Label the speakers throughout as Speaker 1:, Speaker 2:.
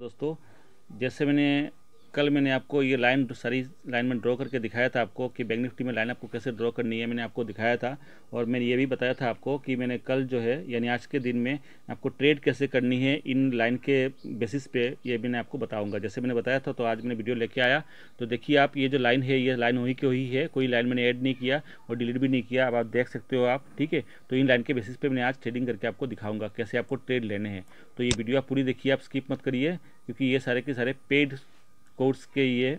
Speaker 1: दोस्तों जैसे मैंने कल मैंने आपको ये लाइन तो सारी लाइन में ड्रॉ करके दिखाया था आपको कि बैंक निफ्टी में लाइन आपको कैसे ड्रॉ करनी है मैंने आपको दिखाया था और मैंने ये भी बताया था आपको कि मैंने कल जो है यानी आज के दिन में आपको ट्रेड कैसे करनी है इन लाइन के बेसिस पे ये मैंने आपको बताऊंगा जैसे मैंने बताया था तो आज मैंने वीडियो लेके आया तो देखिए आप ये जो लाइन है ये लाइन हुई की हुई है कोई लाइन मैंने ऐड नहीं किया और डिलीट भी नहीं किया अब आप देख सकते हो आप ठीक है तो इन लाइन के बेसिस पर मैंने आज ट्रेडिंग करके आपको दिखाऊँगा कैसे आपको ट्रेड लेने हैं तो ये वीडियो आप पूरी देखिए आप स्किप मत करिए क्योंकि ये सारे के सारे पेड कोर्स के ये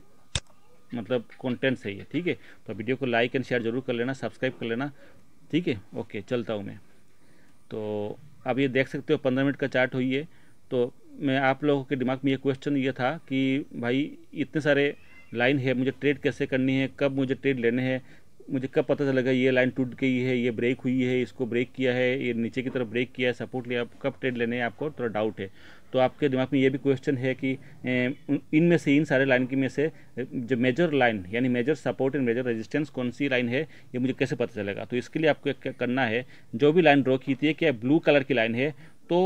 Speaker 1: मतलब कंटेंट्स है ये ठीक है तो वीडियो को लाइक एंड शेयर जरूर कर लेना सब्सक्राइब कर लेना ठीक है ओके चलता हूँ मैं तो आप ये देख सकते हो पंद्रह मिनट का चार्ट हुई है तो मैं आप लोगों के दिमाग में ये क्वेश्चन ये था कि भाई इतने सारे लाइन है मुझे ट्रेड कैसे करनी है कब मुझे ट्रेड लेने हैं मुझे कब पता चलेगा ये लाइन टूट गई है ये ब्रेक हुई है इसको ब्रेक किया है ये नीचे की तरफ ब्रेक किया है सपोर्ट लिया कब ट्रेड लेने हैं आपको थोड़ा डाउट है तो आपके दिमाग में ये भी क्वेश्चन है कि इनमें से इन सारे लाइन की में से जो मेजर लाइन यानी major support and major resistance कौन सी लाइन है ये मुझे कैसे पता चलेगा तो इसके लिए आपको क्या करना है जो भी लाइन ड्रॉ की थी क्या ब्लू कलर की लाइन है तो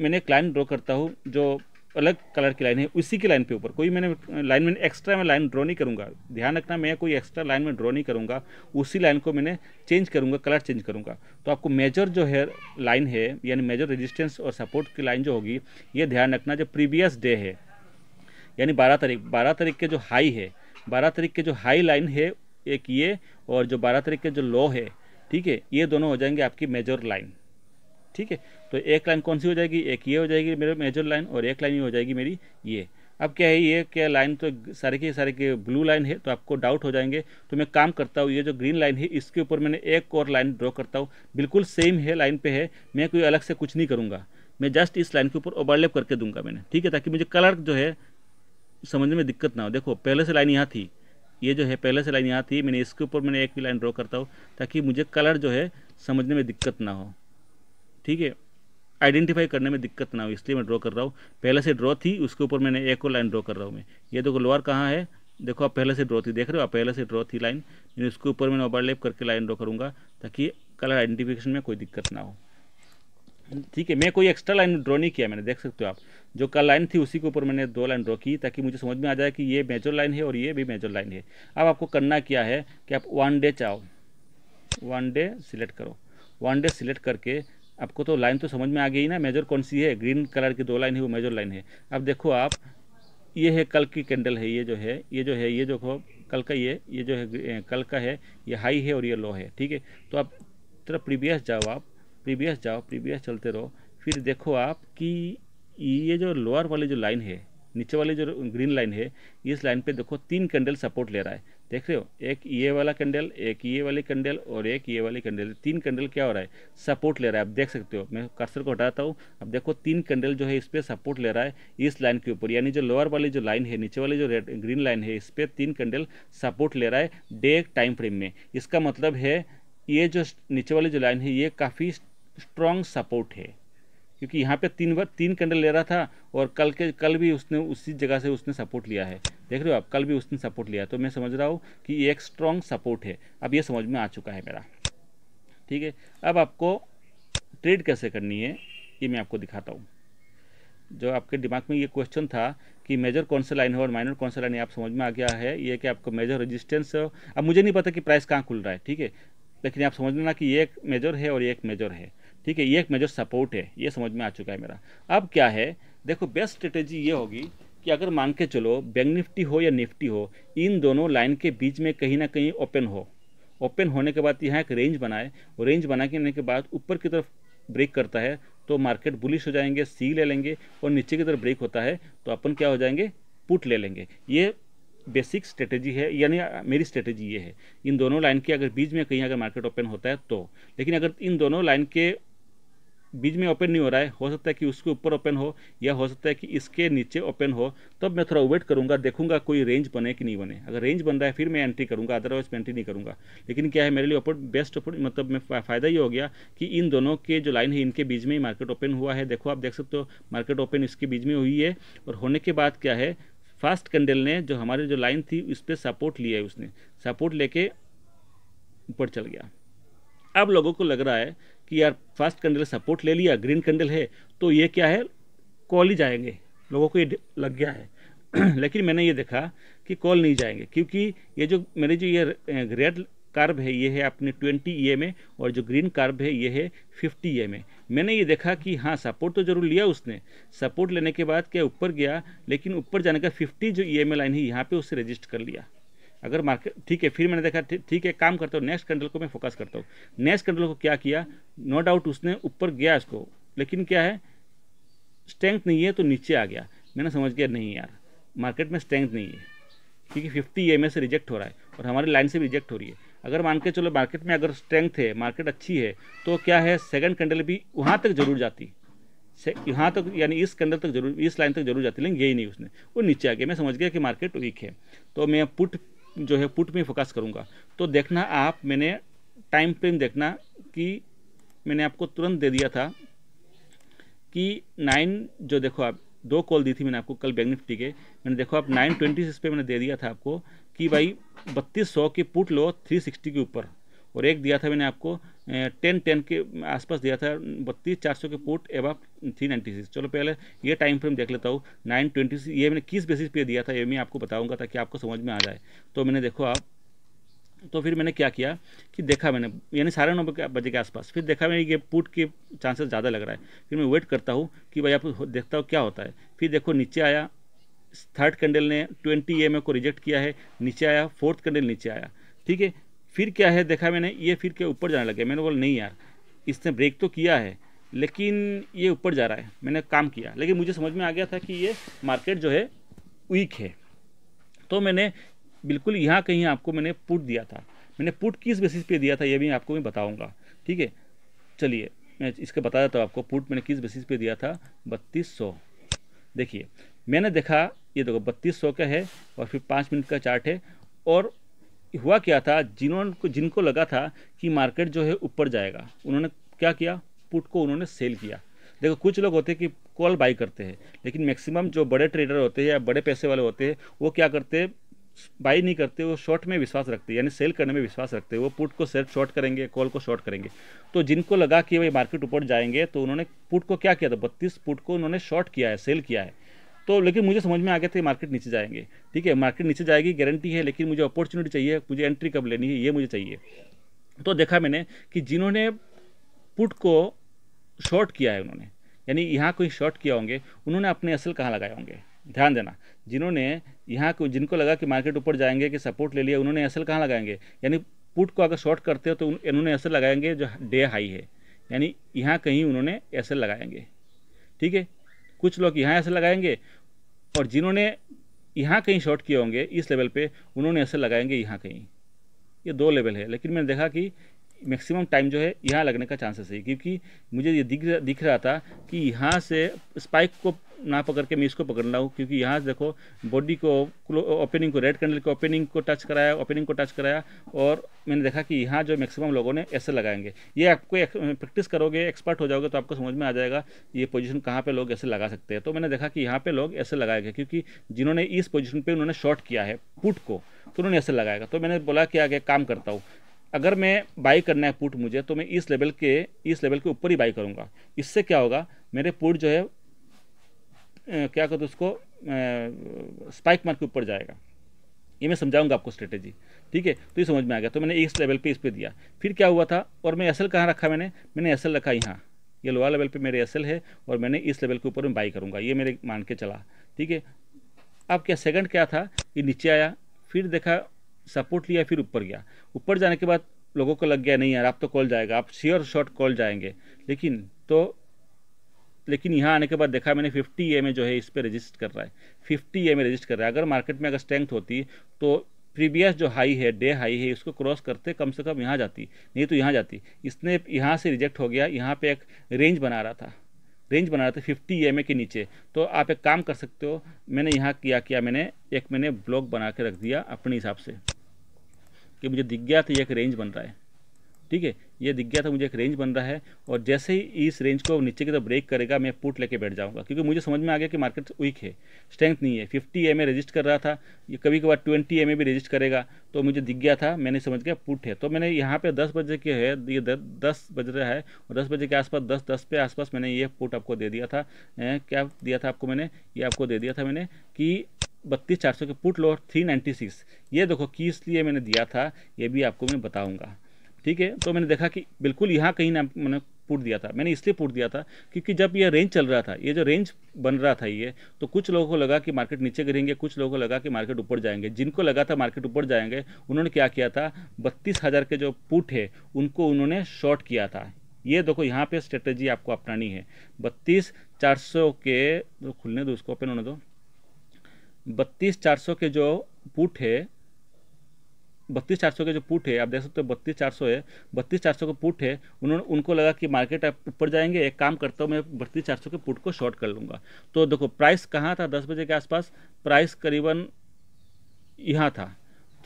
Speaker 1: मैंने एक लाइन ड्रॉ करता हूँ जो अलग कलर की लाइन है उसी की लाइन पे ऊपर कोई मैंने लाइन में एक्स्ट्रा मैं लाइन ड्रॉ नहीं करूँगा ध्यान रखना मैं कोई एक्स्ट्रा लाइन में ड्रॉ नहीं करूँगा उसी लाइन को मैंने चेंज करूँगा कलर चेंज करूँगा तो आपको मेजर जो है लाइन है यानी मेजर रेजिस्टेंस और सपोर्ट की लाइन जो होगी ये ध्यान रखना जो प्रीवियस डे है यानी बारह तारीख बारह तारीख के जो हाई है बारह तारीख के जो हाई लाइन है एक ये और जो बारह तारीख के जो लो है ठीक है ये दोनों हो जाएंगे आपकी मेजर लाइन ठीक है तो एक लाइन कौन सी हो जाएगी एक ये हो जाएगी मेरे मेजर लाइन और एक लाइन ये हो जाएगी मेरी ये अब क्या है ये क्या लाइन तो सारे के सारे के ब्लू लाइन है तो आपको डाउट हो जाएंगे तो मैं काम करता हूँ ये जो ग्रीन लाइन है इसके ऊपर मैंने एक और लाइन ड्रॉ करता हूँ बिल्कुल सेम है लाइन पे है मैं कोई अलग से कुछ नहीं करूँगा मैं जस्ट इस लाइन के ऊपर ओवरलेप करके दूंगा मैंने ठीक है ताकि मुझे कलर जो है समझने में दिक्कत ना हो देखो पहले से लाइन यहाँ थी ये जो है पहले से लाइन यहाँ थी मैंने इसके ऊपर मैंने एक भी लाइन ड्रॉ करता हूँ ताकि मुझे कलर जो है समझने में दिक्कत ना हो ठीक है आइडेंटिफाई करने में दिक्कत ना हो इसलिए मैं ड्रॉ कर रहा हूँ पहले से ड्रॉ थी उसके ऊपर मैंने एक और लाइन ड्रॉ कर रहा हूँ मैं ये देखो लोअर कहाँ है देखो आप पहले से ड्रॉ थी देख रहे हो आप पहले से ड्रॉ थी लाइन उसके ऊपर मैंने लेप करके लाइन ड्रॉ करूँगा ताकि कलर आइडेंटिफिकेशन में कोई दिक्कत ना हो ठीक है मैं कोई एक्स्ट्रा लाइन ड्रॉ नहीं किया मैंने देख सकते हो आप जो कल लाइन थी उसी के ऊपर मैंने दो लाइन ड्रॉ की ताकि मुझे समझ में आ जाए कि ये मेजर लाइन है और ये भी मेजर लाइन है अब आपको करना क्या है कि आप वन डे चाहो वन डे सिलेक्ट करो वन डे सिलेक्ट करके आपको तो लाइन तो समझ में आ गई ना मेजर कौन सी है ग्रीन कलर की दो लाइन है वो मेजर लाइन है अब देखो आप ये है कल की कैंडल है ये जो है ये जो है ये जो हो कल का ये ये जो है कल का है ये हाई है और ये लो है ठीक है तो आप तरफ प्रीवियस जाओ आप प्रीवियस जाओ प्रीवियस चलते रहो फिर देखो आप कि ये जो लोअर वाली जो लाइन है नीचे वाली जो ग्रीन लाइन है इस लाइन पे देखो तीन कैंडल सपोर्ट ले रहा है देख रहे हो एक ये वाला कैंडल एक ये वाली कैंडल और एक ये वाली कैंडल तीन कैंडल क्या हो रहा है सपोर्ट ले रहा है आप देख सकते हो मैं कर्सर को हटाता हूँ अब देखो तीन कैंडल जो है इस पर सपोर्ट ले रहा है इस लाइन के ऊपर यानी जो लोअर वाली जो लाइन है नीचे वाली जो रेड ग्रीन लाइन है इस पर तीन कैंडल सपोर्ट ले रहा है डे टाइम फ्रेम में इसका मतलब है ये जो नीचे वाली जो लाइन है ये काफ़ी स्ट्रॉन्ग सपोर्ट है क्योंकि यहाँ पे तीन बार तीन कैंडल ले रहा था और कल के कल भी उसने उसी जगह से उसने सपोर्ट लिया है देख रहे हो आप कल भी उसने सपोर्ट लिया तो मैं समझ रहा हूँ कि ये एक स्ट्रॉन्ग सपोर्ट है अब ये समझ में आ चुका है मेरा ठीक है अब आपको ट्रेड कैसे करनी है ये मैं आपको दिखाता हूँ जो आपके दिमाग में ये क्वेश्चन था कि मेजर कौन सा लाइन है और माइनर कौन सा लाइन है आप समझ में आ गया है ये कि आपको मेजर रजिस्टेंस अब मुझे नहीं पता कि प्राइस कहाँ खुल रहा है ठीक है लेकिन आप समझ लेना कि ये एक मेजर है और ये एक मेजर है ठीक है ये एक मेजर सपोर्ट है ये समझ में आ चुका है मेरा अब क्या है देखो बेस्ट स्ट्रेटेजी ये होगी कि अगर मान के चलो बैंक निफ्टी हो या निफ्टी हो इन दोनों लाइन के बीच में कहीं ना कहीं ओपन हो ओपन होने के बाद यहाँ एक रेंज बनाए रेंज बना के के बाद ऊपर की तरफ ब्रेक करता है तो मार्केट बुलिश हो जाएंगे सी ले लेंगे और नीचे की तरफ ब्रेक होता है तो अपन क्या हो जाएंगे पुट ले लेंगे ये बेसिक स्ट्रेटेजी है यानी मेरी स्ट्रेटेजी ये है इन दोनों लाइन के अगर बीच में कहीं अगर मार्केट ओपन होता है तो लेकिन अगर इन दोनों लाइन के बीच में ओपन नहीं हो रहा है हो सकता है कि उसके ऊपर ओपन हो या हो सकता है कि इसके नीचे ओपन हो तब मैं थोड़ा वेट करूंगा देखूंगा कोई रेंज बने कि नहीं बने अगर रेंज बन रहा है फिर मैं एंट्री करूंगा अदरवाइज मैं एंट्री नहीं करूंगा लेकिन क्या है मेरे लिए ओपन बेस्ट ओपन मतलब मैं फ़ायदा ये हो गया कि इन दोनों के जो लाइन है इनके बीच में ही मार्केट ओपन हुआ है देखो आप देख सकते हो मार्केट ओपन इसके बीच में हुई है और होने के बाद क्या है फास्ट कैंडल ने जो हमारी जो लाइन थी उस पर सपोर्ट लिया है उसने सपोर्ट लेके ऊपर चल गया अब लोगों को लग रहा है कि यार फर्स्ट कैंडल सपोर्ट ले लिया ग्रीन कैंडल है तो ये क्या है कॉल ही जाएंगे लोगों को ये लग गया है लेकिन मैंने ये देखा कि कॉल नहीं जाएंगे क्योंकि ये जो मेरे जो ये रेड कार्ब है ये है अपने 20 ई में और जो ग्रीन कार्ब है ये है 50 ई में मैंने ये देखा कि हाँ सपोर्ट तो जरूर लिया उसने सपोर्ट लेने के बाद क्या ऊपर गया लेकिन ऊपर जाने का 50 जो ई e एम लाइन है यहाँ पे उसे रजिस्ट कर लिया अगर मार्केट ठीक है फिर मैंने देखा ठीक है काम करता हूँ नेक्स्ट कैंडल को मैं फोकस करता हूँ नेक्स्ट कैंडल को क्या किया नो डाउट उसने ऊपर गया इसको लेकिन क्या है स्ट्रेंथ नहीं है तो नीचे आ गया मैंने समझ गया नहीं यार मार्केट में स्ट्रेंथ नहीं है क्योंकि फिफ्टी एम e से रिजेक्ट हो रहा है और हमारी लाइन से भी रिजेक्ट हो रही है अगर मान के चलो मार्केट में अगर स्ट्रेंथ है मार्केट अच्छी है तो क्या है सेकंड कैंडल भी वहाँ तक जरूर जाती यहाँ तक यानी इस कैंडल तक जरूर इस लाइन तक जरूर जाती लेकिन यही नहीं उसने वो नीचे आ गया मैं समझ गया कि मार्केट वीक है तो मैं पुट जो है पुट में फोकस करूँगा तो देखना आप मैंने टाइम फ्रेम देखना कि मैंने आपको तुरंत दे दिया था कि नाइन जो देखो आप दो कॉल दी थी मैंने आपको कल बैंक निफ्टी के मैंने देखो आप नाइन ट्वेंटी सिक्स पर मैंने दे दिया था आपको कि भाई बत्तीस सौ की पुट लो थ्री सिक्सटी के ऊपर और एक दिया था मैंने आपको टेन टेन के आसपास दिया था बत्तीस चार सौ के पोर्ट एब थ्री नाइन्टी सिक्स चलो पहले ये टाइम फ्रेम देख लेता हूँ नाइन ट्वेंटी सिक्स ये मैंने किस बेसिस पे दिया था ये मैं आपको बताऊंगा ताकि आपको समझ में आ जाए तो मैंने देखो आप तो फिर मैंने क्या किया कि देखा मैंने यानी साढ़े नौ बजे के आसपास फिर देखा मैंने ये पुट के चांसेस ज़्यादा लग रहा है फिर मैं वेट करता हूँ कि भाई आप देखता हूँ क्या होता है फिर देखो नीचे आया थर्ड कैंडल ने ट्वेंटी एम को रिजेक्ट किया है नीचे आया फोर्थ कैंडल नीचे आया ठीक है फिर क्या है देखा मैंने ये फिर क्या ऊपर जाने लगे मैंने बोला नहीं यार इसने ब्रेक तो किया है लेकिन ये ऊपर जा रहा है मैंने काम किया लेकिन मुझे समझ में आ गया था कि ये मार्केट जो है वीक है तो मैंने बिल्कुल यहाँ कहीं आपको मैंने पुट दिया था मैंने पुट किस बेसिस पे दिया था ये भी आपको मैं बताऊँगा ठीक है चलिए मैं इसका बता देता हूँ आपको पुट मैंने किस बेसिस पे दिया था बत्तीस सौ देखिए मैंने देखा ये देखो बत्तीस सौ का है और फिर पाँच मिनट का चार्ट है और हुआ क्या था जिन्होंने जिनको लगा था कि मार्केट जो है ऊपर जाएगा उन्होंने क्या किया पुट को उन्होंने सेल किया देखो कुछ लोग होते हैं कि कॉल बाई करते हैं लेकिन मैक्सिमम जो बड़े ट्रेडर होते हैं या बड़े पैसे वाले होते हैं वो क्या करते हैं बाई नहीं करते वो शॉर्ट में विश्वास रखते यानी सेल करने में विश्वास रखते वो पुट को सेल शॉर्ट करेंगे कॉल को शॉर्ट करेंगे तो जिनको लगा कि भाई मार्केट ऊपर जाएंगे तो उन्होंने पुट को क्या किया था बत्तीस पुट को उन्होंने शॉर्ट किया है सेल किया है तो लेकिन मुझे समझ में आ गया था मार्केट नीचे जाएंगे ठीक है मार्केट नीचे जाएगी गारंटी है लेकिन मुझे अपॉर्चुनिटी चाहिए मुझे एंट्री कब लेनी है ये मुझे चाहिए तो देखा मैंने कि जिन्होंने पुट को शॉर्ट किया है उन्होंने यानी यहाँ कोई शॉर्ट किया होंगे उन्होंने अपने असल कहाँ लगाए होंगे ध्यान देना जिन्होंने यहाँ को जिनको लगा कि मार्केट ऊपर जाएंगे कि सपोर्ट ले लिया उन्होंने असल कहाँ लगाएंगे यानी पुट को अगर शॉर्ट करते हो तो इन्होंने असल लगाएंगे जो डे हाई है यानी यहाँ कहीं उन्होंने ऐसे लगाएंगे ठीक है कुछ लोग यहाँ ऐसे लगाएंगे और जिन्होंने यहाँ कहीं शॉर्ट किए होंगे इस लेवल पे उन्होंने ऐसे लगाएंगे यहाँ कहीं ये दो लेवल है लेकिन मैंने देखा कि मैक्सिमम टाइम जो है यहाँ लगने का चांसेस है क्योंकि मुझे ये दिख दिख रहा था कि यहाँ से स्पाइक को ना पकड़ के मैं इसको पकड़ हूँ क्योंकि यहाँ देखो बॉडी को ओपनिंग को रेड कैंडल के ओपनिंग को टच कराया ओपनिंग को टच कराया और मैंने देखा कि यहाँ जो मैक्सिमम लोगों ने ऐसे लगाएंगे ये आपको प्रैक्टिस करोगे एक्सपर्ट हो जाओगे तो आपको समझ में आ जाएगा ये पोजिशन कहाँ पर लोग ऐसे लगा सकते हैं तो मैंने देखा कि यहाँ पर लोग ऐसे लगाएंगे क्योंकि जिन्होंने इस पोजिशन पर उन्होंने शॉर्ट किया है पुट को तो उन्होंने ऐसे लगाएगा तो मैंने बोला कि आगे काम करता हूँ अगर मैं बाई करना है पुट मुझे तो मैं इस लेवल के इस लेवल के ऊपर ही बाई करूंगा इससे क्या होगा मेरे पुट जो है क्या कहते उसको स्पाइक मार के ऊपर जाएगा ये मैं समझाऊंगा आपको स्ट्रेटेजी ठीक है तो ये समझ में आ गया तो मैंने इस लेवल पे इस पे दिया फिर क्या हुआ था और मैं एस एल कहाँ रखा मैंने मैंने एस एल रखा यहाँ ये लोअर लेवल पे मेरे एस एल है और मैंने इस लेवल के ऊपर मैं बाई करूँगा ये मेरे मान के चला ठीक है अब क्या सेकंड क्या था ये नीचे आया फिर देखा सपोर्ट लिया फिर ऊपर गया ऊपर जाने के बाद लोगों को लग गया नहीं यार आप तो कॉल जाएगा आप श्योर शॉर्ट कॉल जाएंगे लेकिन तो लेकिन यहाँ आने के बाद देखा मैंने 50 ए में जो है इस पर रजिस्ट कर रहा है 50 ए में रजिस्ट कर रहा है अगर मार्केट में अगर स्ट्रेंथ होती तो प्रीवियस जो हाई है डे हाई है इसको क्रॉस करते कम से कम यहाँ जाती नहीं तो यहाँ जाती इसने यहाँ से रिजेक्ट हो गया यहाँ पे एक रेंज बना रहा था रेंज बना रहा था फिफ्टी एम के नीचे तो आप एक काम कर सकते हो मैंने यहाँ किया क्या मैंने एक मैंने ब्लॉक बना के रख दिया अपने हिसाब से कि मुझे दिख गया था तो एक रेंज बन रहा है ठीक है ये दिख गया था मुझे एक रेंज बन रहा है और जैसे ही इस रेंज को नीचे की तरफ तो ब्रेक करेगा मैं पुट लेके बैठ जाऊंगा क्योंकि मुझे समझ में आ गया कि मार्केट वीक है स्ट्रेंथ नहीं है फिफ्टी एम रजिस्ट कर रहा था ये कभी कभार ट्वेंटी एम भी रजिस्ट करेगा तो मुझे दिख गया था मैंने समझ गया पुट है तो मैंने यहाँ पर दस बजे के है ये दस बज रहा है और दस बजे के आसपास दस दस पे आसपास मैंने ये पुट आपको दे दिया था क्या दिया था आपको मैंने ये आपको दे दिया था मैंने कि बत्तीस चार सौ के put lower three ninety six ये देखो किस लिए मैंने दिया था ये भी आपको मैं बताऊँगा ठीक है तो मैंने देखा कि बिल्कुल यहाँ कहीं ना मैंने पूट दिया था मैंने इसलिए पूट दिया था क्योंकि जब ये रेंज चल रहा था ये जो रेंज बन रहा था ये तो कुछ लोगों को लगा कि मार्केट नीचे गिरेंगे कुछ लोगों को लगा कि मार्केट ऊपर जाएंगे जिनको लगा था मार्केट ऊपर जाएंगे उन्होंने क्या किया था बत्तीस हज़ार के जो पुट है उनको उन्होंने शॉर्ट किया था ये देखो यहाँ पे स्ट्रेटेजी आपको अपनानी है बत्तीस चार सौ के तो खुलने दो उसको ओपन होने दो बत्तीस चार सौ के जो पुट है बत्तीस चार सौ के जो पुट है आप देख सकते हो बत्तीस चार सौ है बत्तीस चार सौ के पुट है उन्होंने उनको लगा कि मार्केट आप ऊपर जाएंगे एक काम करता हूँ मैं बत्तीस चार सौ के पुट को शॉर्ट कर लूँगा तो देखो प्राइस कहाँ था दस बजे के आसपास प्राइस करीबन यहाँ था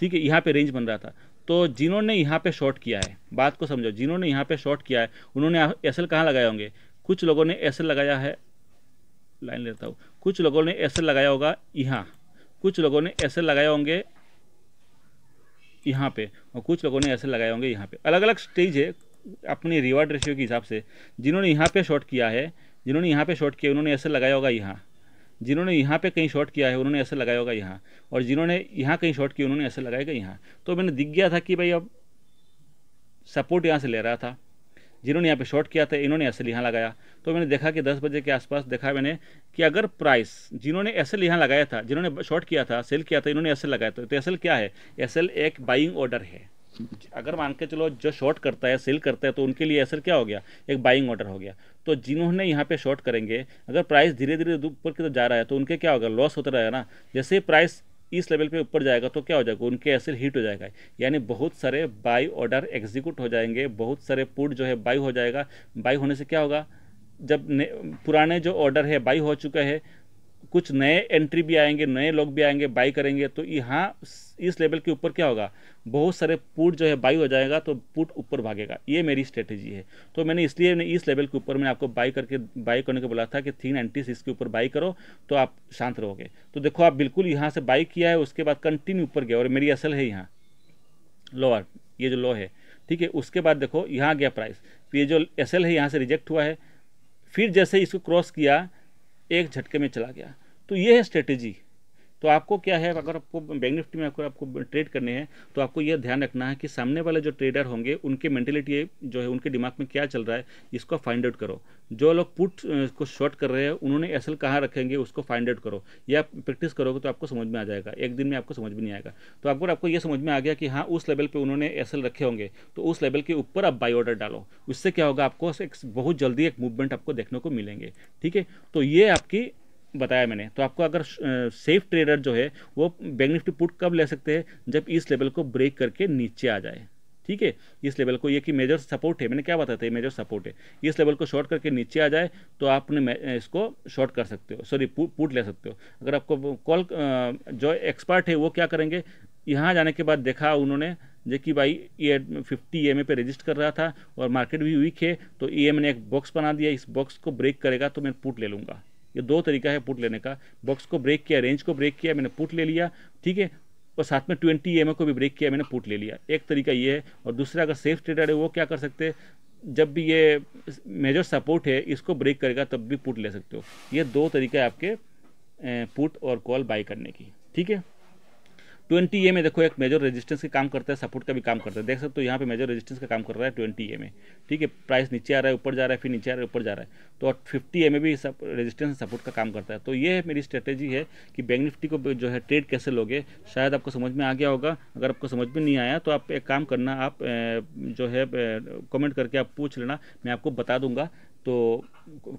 Speaker 1: ठीक है यहाँ पर रेंज बन रहा था तो जिन्होंने यहाँ पर शॉर्ट किया है बात को समझो जिन्होंने यहाँ पर शॉर्ट किया है उन्होंने एस एल कहाँ लगाए होंगे कुछ लोगों ने एस एल लगाया है लाइन लेता हूँ कुछ लोगों ने एस एल लगाया होगा यहाँ कुछ लोगों ने एस एल लगाए होंगे यहाँ पे और कुछ लोगों ने ऐसे लगाए होंगे यहाँ पे अलग अलग स्टेज है अपने रिवार्ड रेशियो के हिसाब से जिन्होंने यहाँ पे शॉट किया है जिन्होंने यहाँ पे शॉट किया उन्होंने ऐसे लगाया होगा यहाँ जिन्होंने यहाँ पे कहीं शॉट किया है उन्होंने ऐसे लगाया होगा यहाँ और जिन्होंने यहाँ कहीं शॉट किया उन्होंने ऐसे लगाएगा यहाँ तो मैंने दिख गया था कि भाई अब सपोर्ट यहाँ से ले रहा था जिन्होंने यहाँ पे शॉर्ट किया था इन्होंने ऐसे लिहा लगाया तो मैंने देखा कि 10 बजे के आसपास देखा मैंने कि अगर प्राइस जिन्होंने ऐसे यहाँ लगाया था जिन्होंने शॉर्ट किया था सेल किया था इन्होंने ऐसे लगाया था तो एस क्या है एस एक बाइंग ऑर्डर है अगर मान के चलो जो शॉर्ट करता है सेल करता है तो उनके लिए असर क्या हो गया एक बाइंग ऑर्डर हो गया तो जिन्होंने यहाँ पे शॉर्ट करेंगे अगर प्राइस धीरे धीरे ऊपर की तरफ जा रहा है तो उनके क्या होगा लॉस होता रहेगा ना जैसे प्राइस इस लेवल पे ऊपर जाएगा तो क्या हो जाएगा उनके एसिड हीट हो जाएगा यानी बहुत सारे बाई ऑर्डर एग्जीक्यूट हो जाएंगे बहुत सारे पुट जो है बाई हो जाएगा बाई होने से क्या होगा जब पुराने जो ऑर्डर है बाई हो चुका है कुछ नए एंट्री भी आएंगे नए लोग भी आएंगे बाई करेंगे तो यहाँ इस लेवल के ऊपर क्या होगा बहुत सारे पुट जो है बाई हो जाएगा तो पुट ऊपर भागेगा ये मेरी स्ट्रेटेजी है तो मैंने इसलिए मैंने इस लेवल के ऊपर मैंने आपको बाई करके बाई करने को बोला था कि थ्री नाइन्टी सिक्स के ऊपर बाई करो तो आप शांत रहोगे तो देखो आप बिल्कुल यहाँ से बाई किया है उसके बाद कंटिन्यू ऊपर गया और मेरी असल है यहाँ लोअर ये जो लो है ठीक है उसके बाद देखो यहाँ गया प्राइस तो ये जो एस है यहाँ से रिजेक्ट हुआ है फिर जैसे इसको क्रॉस किया एक झटके में चला गया तो ये है स्ट्रेटेजी तो आपको क्या है अगर आपको बैंक निफ्टी में अगर आपको ट्रेड करने हैं तो आपको यह ध्यान रखना है कि सामने वाले जो ट्रेडर होंगे उनके मेंटेलिटी जो है उनके दिमाग में क्या चल रहा है इसको फाइंड आउट करो जो लोग पुट को शॉर्ट कर रहे हैं उन्होंने एसल कहाँ रखेंगे उसको फाइंड आउट करो या प्रैक्टिस करोगे तो आपको समझ में आ जाएगा एक दिन में आपको समझ में नहीं आएगा तो अगर आपको यह समझ में आ गया कि हाँ उस लेवल पर उन्होंने एस रखे होंगे तो उस लेवल के ऊपर आप बाई ऑर्डर डालो उससे क्या होगा आपको एक बहुत जल्दी एक मूवमेंट आपको देखने को मिलेंगे ठीक है तो ये आपकी बताया मैंने तो आपको अगर सेफ ट्रेडर जो है वो बैंक निफ्टी पुट कब ले सकते हैं जब इस लेवल को ब्रेक करके नीचे आ जाए ठीक है इस लेवल को ये कि मेजर सपोर्ट है मैंने क्या बताया था मेजर सपोर्ट है इस लेवल को शॉर्ट करके नीचे आ जाए तो आपने इसको शॉर्ट कर सकते हो सॉरी पुट ले सकते हो अगर आपको कॉल जो एक्सपर्ट है वो क्या करेंगे यहाँ जाने के बाद देखा उन्होंने जो कि भाई ये फिफ्टी ई पे रजिस्टर कर रहा था और मार्केट भी वीक है तो ई एम ने एक बॉक्स बना दिया इस बॉक्स को ब्रेक करेगा तो मैं पुट ले लूँगा ये दो तरीका है पुट लेने का बॉक्स को ब्रेक किया रेंज को ब्रेक किया मैंने पुट ले लिया ठीक है और साथ में ट्वेंटी एम को भी ब्रेक किया मैंने पुट ले लिया एक तरीका ये है और दूसरा अगर सेफ ट्रेडर है वो क्या कर सकते हैं जब भी ये मेजर सपोर्ट है इसको ब्रेक करेगा तब भी पुट ले सकते हो ये दो तरीका है आपके पुट और कॉल बाई करने की ठीक है ट्वेंटी ए में देखो एक मेजर रेजिस्टेंस के काम करता है सपोर्ट का भी काम करता है देख सकते हो यहाँ पे मेजर रेजिस्टेंस का काम कर रहा है ट्वेंटी ए में ठीक है प्राइस नीचे आ रहा है ऊपर जा रहा है फिर नीचे आ रहा है ऊपर जा रहा है तो फिफ्टी ए में भी सब रेजिस्टेंस सपोर्ट का काम करता है तो ये है मेरी स्ट्रेटेजी है कि बैंक निफ्टी को जो है ट्रेड कैसे लोगे शायद आपको समझ में आ गया होगा अगर आपको समझ में नहीं आया तो आप एक काम करना आप जो है कमेंट करके आप पूछ लेना मैं आपको बता दूंगा तो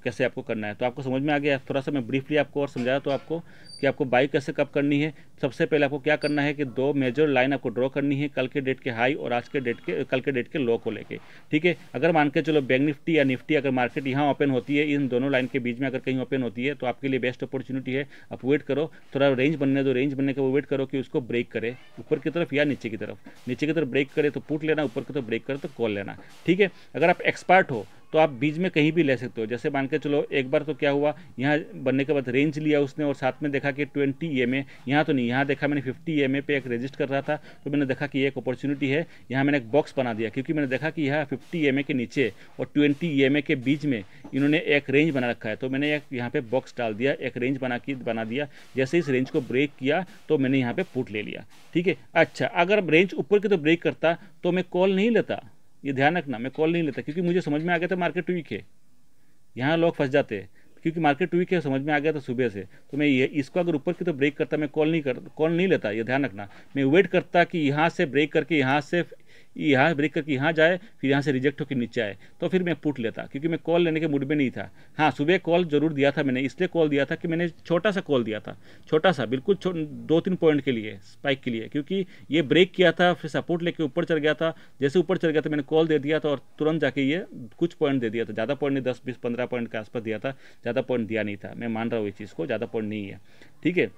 Speaker 1: कैसे आपको करना है तो आपको समझ में आ गया थोड़ा सा मैं ब्रीफली आपको और समझाया तो आपको कि आपको बाई कैसे कब करनी है सबसे पहले आपको क्या करना है कि दो मेजर लाइन आपको ड्रॉ करनी है कल के डेट के हाई और आज के डेट के कल के डेट के लो को लेके ठीक है अगर मान के चलो बैंक निफ्टी या निफ्टी अगर मार्केट यहाँ ओपन होती है इन दोनों लाइन के बीच में अगर कहीं ओपन होती है तो आपके लिए बेस्ट अपॉर्चुनिटी है आप वेट करो थोड़ा रेंज बनने दो रेंज बनने का वो वेट करो कि उसको ब्रेक करे ऊपर की तरफ या नीचे की तरफ नीचे की तरफ ब्रेक करे तो पुट लेना ऊपर की तरफ ब्रेक करे तो कॉल लेना ठीक है अगर आप एक्सपर्ट हो तो आप बीच में कहीं भी ले सकते हो जैसे मान के चलो एक बार तो क्या हुआ यहाँ बनने के बाद रेंज लिया उसने और साथ में देखा कि ट्वेंटी ई एम ए यहाँ तो नहीं यहाँ देखा मैंने फिफ्टी ई एम ए पे एक रजिस्ट कर रहा था तो मैंने देखा कि एक अपॉर्चुनिटी है यहाँ मैंने एक बॉक्स बना दिया क्योंकि मैंने देखा कि यहाँ फिफ्टी ई एम ए के नीचे और ट्वेंटी ई एम ए के बीच में इन्होंने एक रेंज बना रखा है तो मैंने एक यहाँ पर बॉक्स डाल दिया एक रेंज बना की बना दिया जैसे इस रेंज को ब्रेक किया तो मैंने यहाँ पर पुट ले लिया ठीक है अच्छा अगर रेंज ऊपर की तो ब्रेक करता तो मैं कॉल नहीं लेता ये ध्यान रखना मैं कॉल नहीं लेता क्योंकि मुझे समझ में आ गया था मार्केट वीक है यहाँ लोग फंस जाते हैं क्योंकि मार्केट वीक है समझ में आ गया था सुबह से तो मैं ये इसको अगर ऊपर की तो ब्रेक करता मैं कॉल नहीं कर कॉल नहीं लेता ये ध्यान रखना मैं वेट करता कि यहाँ से ब्रेक करके यहाँ से यहाँ ब्रेक करके यहाँ जाए फिर यहाँ से रिजेक्ट होकर नीचे आए तो फिर मैं पुट लेता क्योंकि मैं कॉल लेने के मूड में नहीं था हाँ सुबह कॉल जरूर दिया था मैंने इसलिए कॉल दिया था कि मैंने छोटा सा कॉल दिया था छोटा सा बिल्कुल दो तीन पॉइंट के लिए स्पाइक के लिए क्योंकि ये ब्रेक किया था फिर सपोर्ट लेके ऊपर चढ़ गया था जैसे ऊपर चढ़ गया था मैंने कॉल दे दिया था और तुरंत जाके ये कुछ पॉइंट दे दिया था ज़्यादा पॉइंट नहीं दस बीस पंद्रह पॉइंट के आसपास दिया था ज़्यादा पॉइंट दिया नहीं था मैं मान रहा हूँ इस चीज़ को ज़्यादा पॉइंट नहीं है ठीक है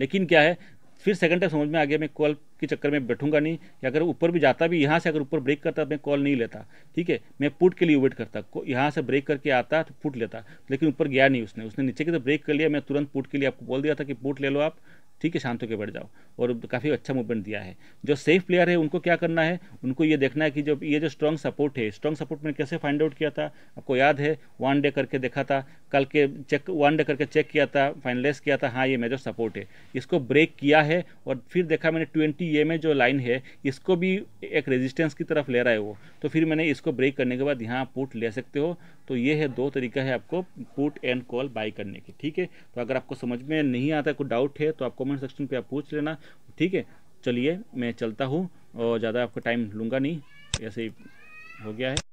Speaker 1: लेकिन क्या है फिर सेकंड टाइम समझ में आ गया मैं कॉल के चक्कर में बैठूंगा नहीं या अगर ऊपर भी जाता भी यहाँ से अगर ऊपर ब्रेक करता मैं कॉल नहीं लेता ठीक है मैं पुट के लिए वेट करता यहाँ से ब्रेक करके आता तो पुट लेता लेकिन ऊपर गया नहीं उसने उसने नीचे की तो ब्रेक कर लिया मैं तुरंत पुट के लिए आपको बोल दिया था कि पुट ले लो आप ठीक है शांत होकर बैठ जाओ और काफ़ी अच्छा मूवमेंट दिया है जो सेफ प्लेयर है उनको क्या करना है उनको ये देखना है कि जो ये जो स्ट्रॉन्ग सपोर्ट है स्ट्रॉन्ग सपोर्ट मैंने कैसे फाइंड आउट किया था आपको याद है वन डे करके देखा था कल के चेक वन डे करके चेक किया था फाइनलाइज किया था हाँ ये मेजर सपोर्ट है इसको ब्रेक किया है और फिर देखा मैंने ट्वेंटी ए में जो लाइन है इसको भी एक रेजिस्टेंस की तरफ ले रहा है वो तो फिर मैंने इसको ब्रेक करने के बाद यहाँ पुट ले सकते हो तो ये है दो तरीका है आपको पुट एंड कॉल बाय करने की ठीक है तो अगर आपको समझ में नहीं आता कोई डाउट है तो आप कमेंट सेक्शन पे आप पूछ लेना ठीक है चलिए मैं चलता हूँ और ज़्यादा आपका टाइम लूँगा नहीं ऐसे ही हो गया है